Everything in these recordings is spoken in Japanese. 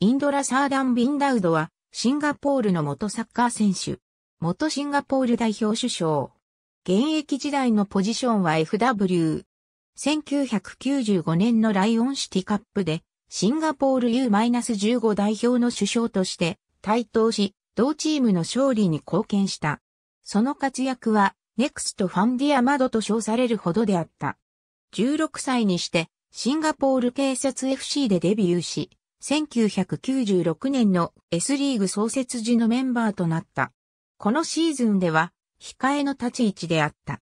インドラ・サーダン・ビンダウドは、シンガポールの元サッカー選手。元シンガポール代表首相。現役時代のポジションは FW。1995年のライオンシティカップで、シンガポール U-15 代表の首相として、台頭し、同チームの勝利に貢献した。その活躍は、ネクストファンディアマドと称されるほどであった。16歳にして、シンガポール警察 FC でデビューし、1996年の S リーグ創設時のメンバーとなった。このシーズンでは、控えの立ち位置であった。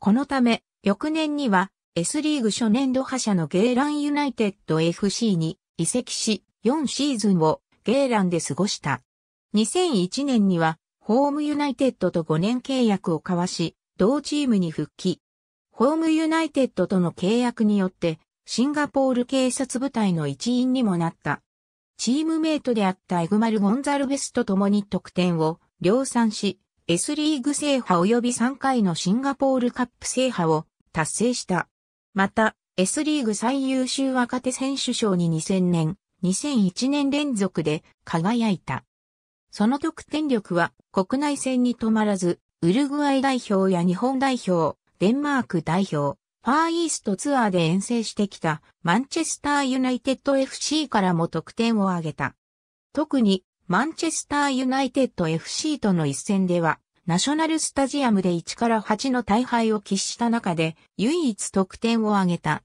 このため、翌年には S リーグ初年度覇者のゲーランユナイテッド FC に移籍し、4シーズンをゲーランで過ごした。2001年には、ホームユナイテッドと5年契約を交わし、同チームに復帰。ホームユナイテッドとの契約によって、シンガポール警察部隊の一員にもなった。チームメイトであったエグマル・ゴンザルベスと共に得点を量産し、S リーグ制覇及び3回のシンガポールカップ制覇を達成した。また、S リーグ最優秀若手選手賞に2000年、2001年連続で輝いた。その得点力は国内戦に止まらず、ウルグアイ代表や日本代表、デンマーク代表、ファーイーストツアーで遠征してきたマンチェスターユナイテッド FC からも得点を挙げた。特にマンチェスターユナイテッド FC との一戦では、ナショナルスタジアムで1から8の大敗を喫した中で唯一得点を挙げた。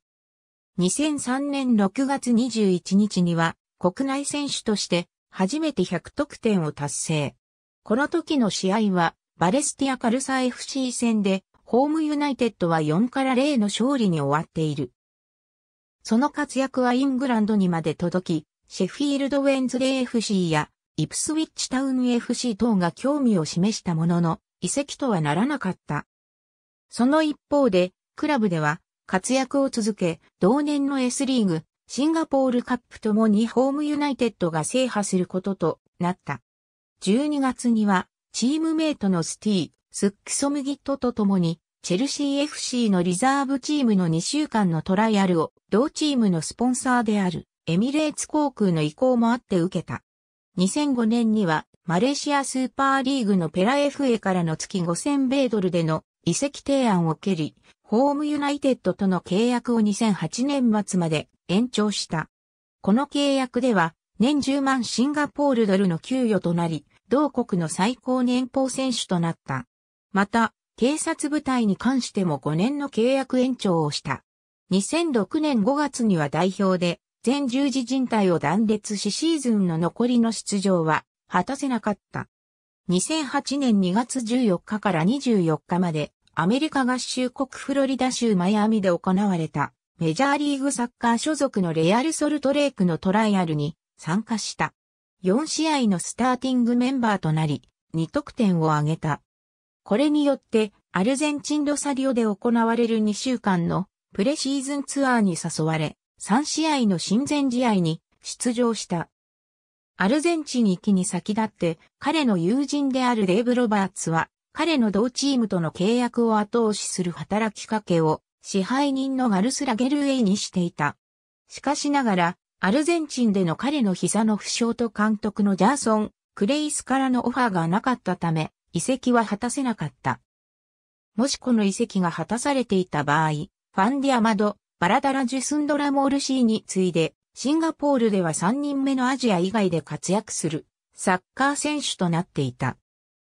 2003年6月21日には国内選手として初めて100得点を達成。この時の試合はバレスティアカルサ FC 戦でホームユナイテッドは4から0の勝利に終わっている。その活躍はイングランドにまで届き、シェフィールド・ウェンズレー FC やイプスウィッチタウン FC 等が興味を示したものの、移籍とはならなかった。その一方で、クラブでは活躍を続け、同年の S リーグ、シンガポールカップともにホームユナイテッドが制覇することとなった。12月には、チームメイトのスティー、スックソムギットと共に、チェルシー FC のリザーブチームの2週間のトライアルを、同チームのスポンサーである、エミレーツ航空の意向もあって受けた。2005年には、マレーシアスーパーリーグのペラ FA からの月5000米ドルでの移籍提案を蹴り、ホームユナイテッドとの契約を2008年末まで延長した。この契約では、年10万シンガポールドルの給与となり、同国の最高年俸選手となった。また、警察部隊に関しても5年の契約延長をした。2006年5月には代表で、全十字人体を断裂しシーズンの残りの出場は果たせなかった。2008年2月14日から24日までアメリカ合衆国フロリダ州マイアミで行われたメジャーリーグサッカー所属のレアルソルトレイクのトライアルに参加した。4試合のスターティングメンバーとなり、2得点を挙げた。これによって、アルゼンチンロサリオで行われる2週間のプレシーズンツアーに誘われ、3試合の親善試合に出場した。アルゼンチン行きに先立って、彼の友人であるデーブ・ロバーツは、彼の同チームとの契約を後押しする働きかけを、支配人のガルスラ・ゲルウェイにしていた。しかしながら、アルゼンチンでの彼の膝の負傷と監督のジャーソン・クレイスからのオファーがなかったため、遺跡は果たせなかった。もしこの遺跡が果たされていた場合、ファンディアマド、バラダラジュスンドラモールシーに次いで、シンガポールでは3人目のアジア以外で活躍するサッカー選手となっていた。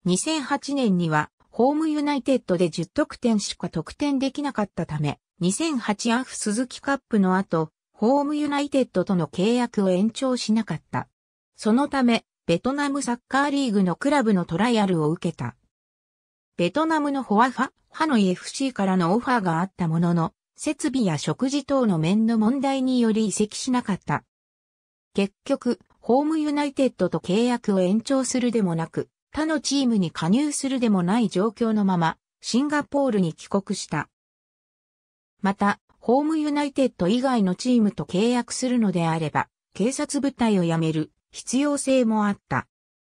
2008年にはホームユナイテッドで10得点しか得点できなかったため、2008アフ鈴木カップの後、ホームユナイテッドとの契約を延長しなかった。そのため、ベトナムサッカーリーグのクラブのトライアルを受けた。ベトナムのホアファ、ハノイ FC からのオファーがあったものの、設備や食事等の面の問題により移籍しなかった。結局、ホームユナイテッドと契約を延長するでもなく、他のチームに加入するでもない状況のまま、シンガポールに帰国した。また、ホームユナイテッド以外のチームと契約するのであれば、警察部隊を辞める、必要性もあった。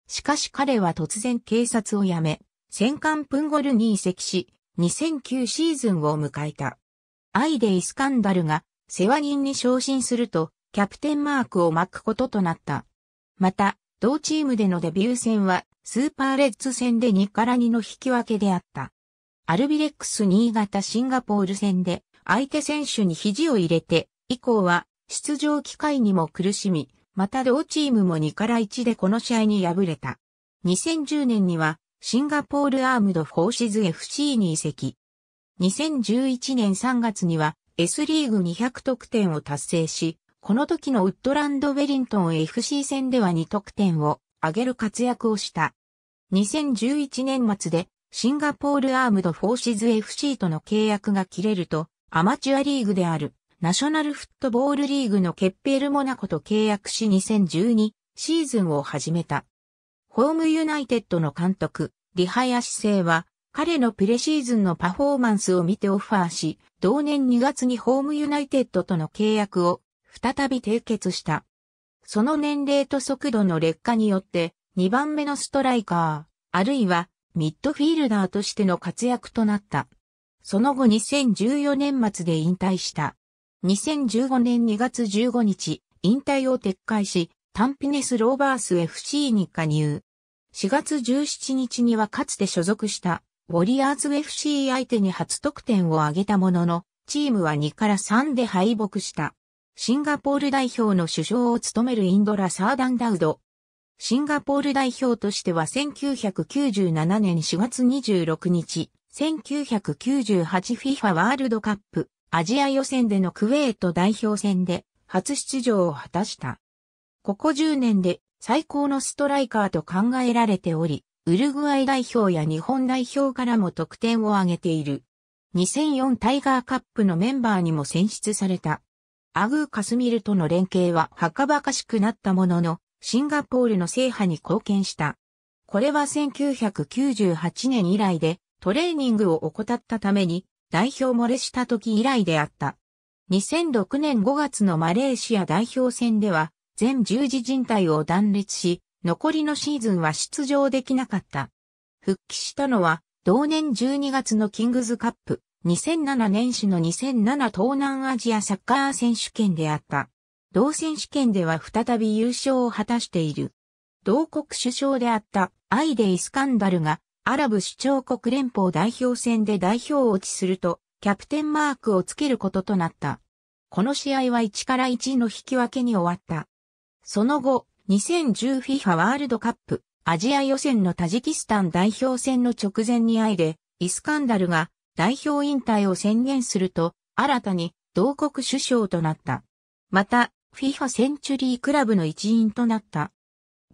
しかし彼は突然警察を辞め、戦艦プンゴルに移籍し、2009シーズンを迎えた。アイデイ・スカンダルが世話人に昇進すると、キャプテンマークを巻くこととなった。また、同チームでのデビュー戦は、スーパーレッズ戦で2から2の引き分けであった。アルビレックス新潟シンガポール戦で、相手選手に肘を入れて、以降は、出場機会にも苦しみ、また同チームも2から1でこの試合に敗れた。2010年にはシンガポールアームドフォーシズ FC に移籍。2011年3月には S リーグ200得点を達成し、この時のウッドランド・ウェリントン FC 戦では2得点を上げる活躍をした。2011年末でシンガポールアームドフォーシズ FC との契約が切れるとアマチュアリーグであるナショナルフットボールリーグのケッペールモナコと契約し2012シーズンを始めた。ホームユナイテッドの監督、リハヤシセイは、彼のプレシーズンのパフォーマンスを見てオファーし、同年2月にホームユナイテッドとの契約を再び締結した。その年齢と速度の劣化によって、2番目のストライカー、あるいはミッドフィールダーとしての活躍となった。その後2014年末で引退した。2015年2月15日、引退を撤回し、タンピネス・ローバース FC に加入。4月17日にはかつて所属した、ウォリアーズ FC 相手に初得点を挙げたものの、チームは2から3で敗北した。シンガポール代表の首相を務めるインドラ・サーダンダウド。シンガポール代表としては1997年4月26日、1998FIFA ワールドカップアジア予選でのクウェート代表戦で初出場を果たした。ここ10年で最高のストライカーと考えられており、ウルグアイ代表や日本代表からも得点を挙げている。2004タイガーカップのメンバーにも選出された。アグー・カスミルとの連携ははかばかしくなったものの、シンガポールの制覇に貢献した。これは1998年以来でトレーニングを怠ったために代表漏れした時以来であった。2006年5月のマレーシア代表戦では、全十字人体を断裂し、残りのシーズンは出場できなかった。復帰したのは、同年12月のキングズカップ、2007年始の2007東南アジアサッカー選手権であった。同選手権では再び優勝を果たしている。同国首相であったアイデイスカンダルがアラブ首長国連邦代表戦で代表落ちすると、キャプテンマークをつけることとなった。この試合は1から1の引き分けに終わった。その後、2010FIFA ワールドカップアジア予選のタジキスタン代表戦の直前に会いで、イスカンダルが代表引退を宣言すると、新たに同国首相となった。また、FIFA センチュリークラブの一員となった。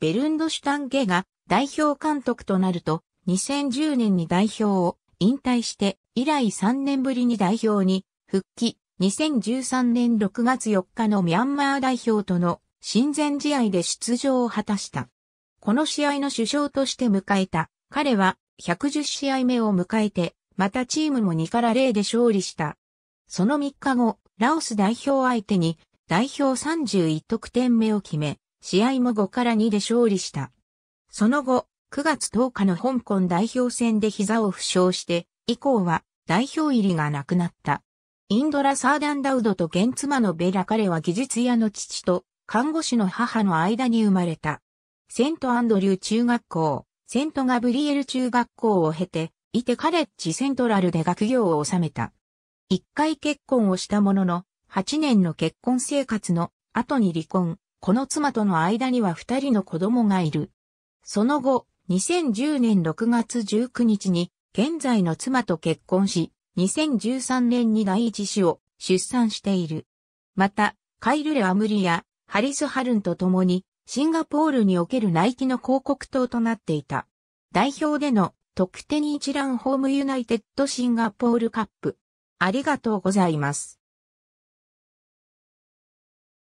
ベルンドシュタンゲが代表監督となると、2010年に代表を引退して以来3年ぶりに代表に復帰2013年6月4日のミャンマー代表との親善試合で出場を果たした。この試合の首相として迎えた彼は110試合目を迎えてまたチームも2から0で勝利した。その3日後、ラオス代表相手に代表31得点目を決め、試合も5から2で勝利した。その後、9月10日の香港代表戦で膝を負傷して、以降は代表入りがなくなった。インドラ・サーダンダウドと現妻のベラ彼は技術屋の父と看護師の母の間に生まれた。セントアンドリュー中学校、セントガブリエル中学校を経て、イテカレッジセントラルで学業を収めた。一回結婚をしたものの、8年の結婚生活の後に離婚、この妻との間には2人の子供がいる。その後、2010年6月19日に現在の妻と結婚し、2013年に第一子を出産している。また、カイル・レ・アムリやハリス・ハルンと共にシンガポールにおけるナイキの広告塔となっていた。代表での特に一覧ホームユナイテッドシンガポールカップ。ありがとうございます。